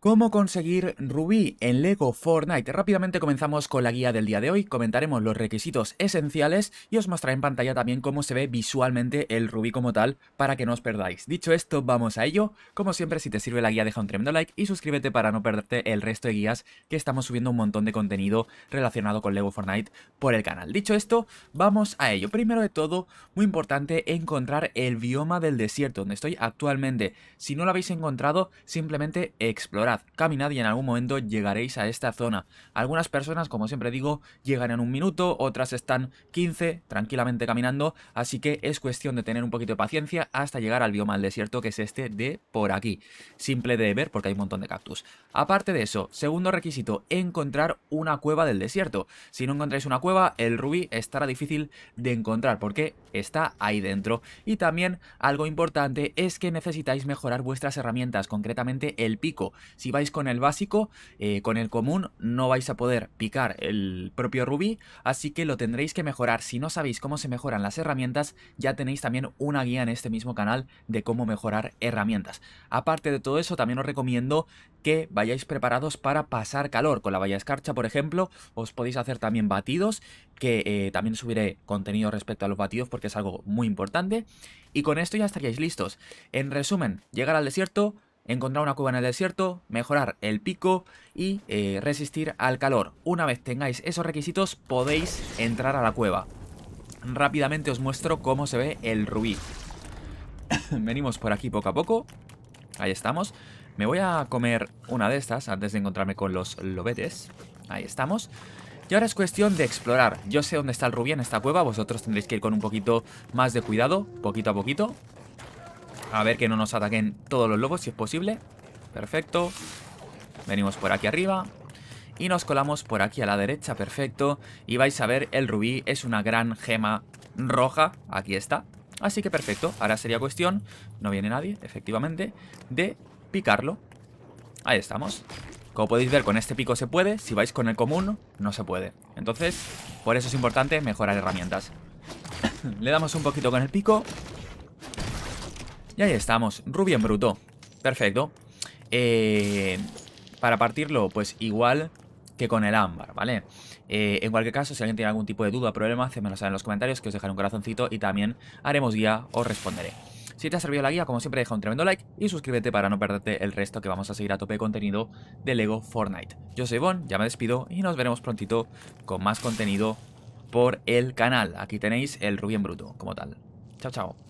¿Cómo conseguir rubí en LEGO Fortnite? Rápidamente comenzamos con la guía del día de hoy, comentaremos los requisitos esenciales y os mostraré en pantalla también cómo se ve visualmente el rubí como tal para que no os perdáis. Dicho esto, vamos a ello. Como siempre, si te sirve la guía deja un tremendo like y suscríbete para no perderte el resto de guías que estamos subiendo un montón de contenido relacionado con LEGO Fortnite por el canal. Dicho esto, vamos a ello. Primero de todo, muy importante encontrar el bioma del desierto donde estoy actualmente. Si no lo habéis encontrado, simplemente explorar caminad y en algún momento llegaréis a esta zona. Algunas personas, como siempre digo, llegan en un minuto, otras están 15 tranquilamente caminando, así que es cuestión de tener un poquito de paciencia hasta llegar al bioma del desierto que es este de por aquí. Simple de ver porque hay un montón de cactus. Aparte de eso, segundo requisito, encontrar una cueva del desierto. Si no encontráis una cueva, el rubí estará difícil de encontrar porque está ahí dentro. Y también algo importante es que necesitáis mejorar vuestras herramientas, concretamente el pico. Si vais con el básico, eh, con el común, no vais a poder picar el propio rubí, así que lo tendréis que mejorar. Si no sabéis cómo se mejoran las herramientas, ya tenéis también una guía en este mismo canal de cómo mejorar herramientas. Aparte de todo eso, también os recomiendo que vayáis preparados para pasar calor. Con la valla escarcha, por ejemplo, os podéis hacer también batidos, que eh, también subiré contenido respecto a los batidos porque es algo muy importante. Y con esto ya estaríais listos. En resumen, llegar al desierto, encontrar una cueva en el desierto, mejorar el pico y eh, resistir al calor. Una vez tengáis esos requisitos podéis entrar a la cueva. Rápidamente os muestro cómo se ve el rubí. Venimos por aquí poco a poco. Ahí estamos. Me voy a comer una de estas antes de encontrarme con los lobetes. Ahí estamos. Y ahora es cuestión de explorar. Yo sé dónde está el rubí en esta cueva, vosotros tendréis que ir con un poquito más de cuidado, poquito a poquito. A ver que no nos ataquen todos los lobos si es posible. Perfecto. Venimos por aquí arriba. Y nos colamos por aquí a la derecha, perfecto. Y vais a ver, el rubí es una gran gema roja. Aquí está. Así que perfecto. Ahora sería cuestión, no viene nadie, efectivamente, de picarlo. Ahí estamos. Como podéis ver, con este pico se puede. Si vais con el común, no se puede. Entonces, por eso es importante mejorar herramientas. Le damos un poquito con el pico y ahí estamos, rubio bruto. Perfecto. Eh, para partirlo, pues igual que con el ámbar, ¿vale? Eh, en cualquier caso, si alguien tiene algún tipo de duda o problema, hacedmelo saber en los comentarios, que os dejaré un corazoncito y también haremos guía o responderé. Si te ha servido la guía, como siempre, deja un tremendo like y suscríbete para no perderte el resto que vamos a seguir a tope de contenido de LEGO Fortnite. Yo soy Bon, ya me despido y nos veremos prontito con más contenido por el canal. Aquí tenéis el Rubien Bruto, como tal. Chao, chao.